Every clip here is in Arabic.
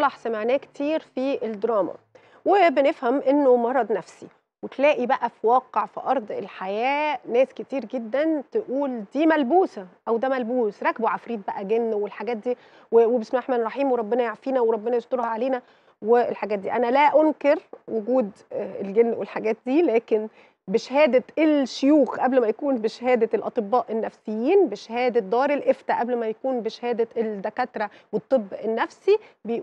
مصطلح سمعناه كتير في الدراما وبنفهم انه مرض نفسي وتلاقي بقى في واقع في ارض الحياه ناس كتير جدا تقول دي ملبوسه او ده ملبوس راكبه عفريت بقى جن والحاجات دي وبسم الله الرحمن الرحيم وربنا يعافينا وربنا يسترها علينا والحاجات دي انا لا انكر وجود آه، الجن والحاجات دي لكن بشهاده الشيوخ قبل ما يكون بشهاده الاطباء النفسيين بشهاده دار الافتاء قبل ما يكون بشهاده الدكاتره والطب النفسي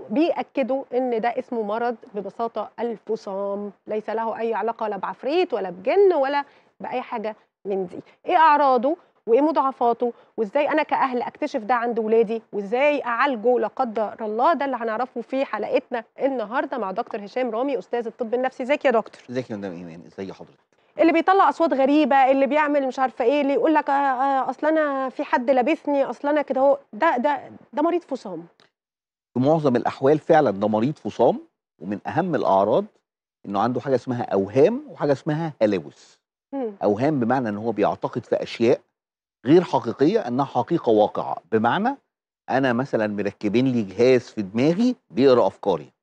بياكدوا ان ده اسمه مرض ببساطه الفصام ليس له اي علاقه لا بعفريت ولا بجن ولا باي حاجه من دي ايه اعراضه وايه مضاعفاته وازاي انا كاهل اكتشف ده عند ولادي وازاي اعالجه لا قدر الله ده اللي هنعرفه في حلقتنا النهارده مع دكتور هشام رامي استاذ الطب النفسي ازيك يا دكتور ازيك يا مدام ايمان ازي حضرتك اللي بيطلع اصوات غريبه اللي بيعمل مش عارفه ايه اللي يقول لك آه، آه، اصل انا في حد لابسني اصل انا كده هو ده ده ده مريض فصام في معظم الاحوال فعلا ده مريض فصام ومن اهم الاعراض انه عنده حاجه اسمها اوهام وحاجه اسمها هلاوس اوهام بمعنى ان هو بيعتقد في اشياء غير حقيقيه انها حقيقه واقعه بمعنى انا مثلا مركبين لي جهاز في دماغي بيقرا افكاري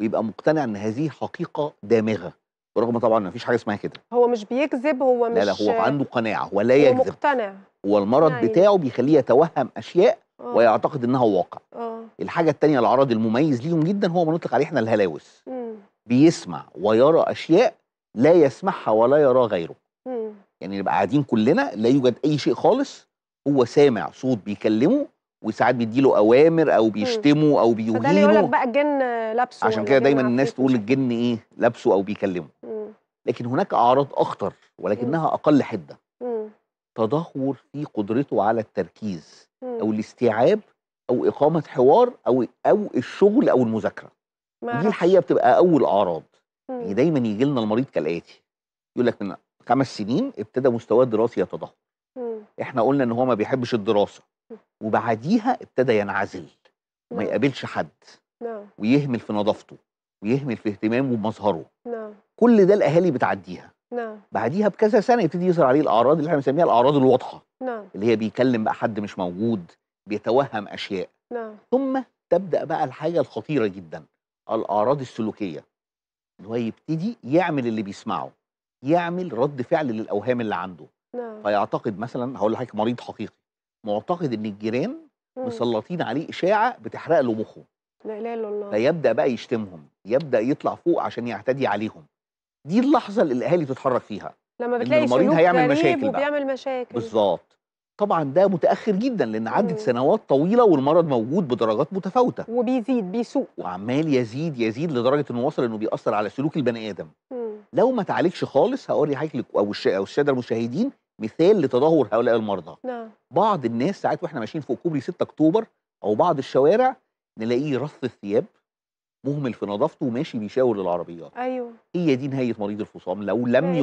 ويبقى مقتنع ان هذه حقيقه دامغه برغم طبعا ما فيش حاجه اسمها كده هو مش بيكذب هو مش لا لا هو عنده قناعه ولا يكذب هو مقتنع هو المرض يعني. بتاعه بيخليه يتوهم اشياء أوه. ويعتقد انها واقع أوه. الحاجه الثانيه العرض المميز ليهم جدا هو ما نطلق عليه احنا الهلاوس مم. بيسمع ويرى اشياء لا يسمعها ولا يراه غيره مم. يعني نبقى قاعدين كلنا لا يوجد اي شيء خالص هو سامع صوت بيكلمه وساعات بيديله اوامر او بيشتمه او بيهينه فده اللي يقول لك بقى الجن لابسه عشان كده دايما الناس تقول الجن ايه لابسه او بيكلمه لكن هناك اعراض اخطر ولكنها اقل حده تدهور في قدرته على التركيز او الاستيعاب او اقامه حوار او او الشغل او المذاكره دي الحقيقه بتبقى اول اعراض يعني دايما يجي لنا المريض كالاتي يقول لك من خمس سنين ابتدى مستواه الدراسي يتدهور احنا قلنا ان هو ما بيحبش الدراسه وبعديها ابتدى ينعزل وما نعم. يقابلش حد نعم. ويهمل في نظافته ويهمل في اهتمامه بمظهره نعم. كل ده الاهالي بتعديها نعم بعديها بكذا سنه يبتدي يظهر عليه الاعراض اللي احنا بنسميها الاعراض الواضحه نعم اللي هي بيكلم بقى حد مش موجود بيتوهم اشياء نعم ثم تبدا بقى الحاجه الخطيره جدا الاعراض السلوكيه اللي هو يبتدي يعمل اللي بيسمعه يعمل رد فعل للاوهام اللي عنده نعم فيعتقد مثلا هقول لحضرتك مريض حقيقي معتقد ان الجيران مسلطين عليه اشاعه بتحرق له مخه لا اله الا الله فيبدا بقى يشتمهم يبدا يطلع فوق عشان يعتدي عليهم دي اللحظه اللي الاهالي تتحرك فيها لما بتلاقي إن المريض هيعمل مشاكل بقى. وبيعمل مشاكل بالظبط طبعا ده متاخر جدا لان عدت سنوات طويله والمرض موجود بدرجات متفاوته وبيزيد بيسوق وعمال يزيد يزيد لدرجه انه وصل انه بيأثر على سلوك البني ادم مم. لو ما تعالجش خالص هقول لحضرتك او الشاده المشاهدين مثال لتدهور هؤلاء المرضى نعم. بعض الناس ساعات واحنا ماشيين فوق كوبري 6 اكتوبر او بعض الشوارع نلاقيه رص الثياب مهمل في نظافته وماشي بيشاور للعربيات ايوه هي دي نهايه مريض الفصام لو لم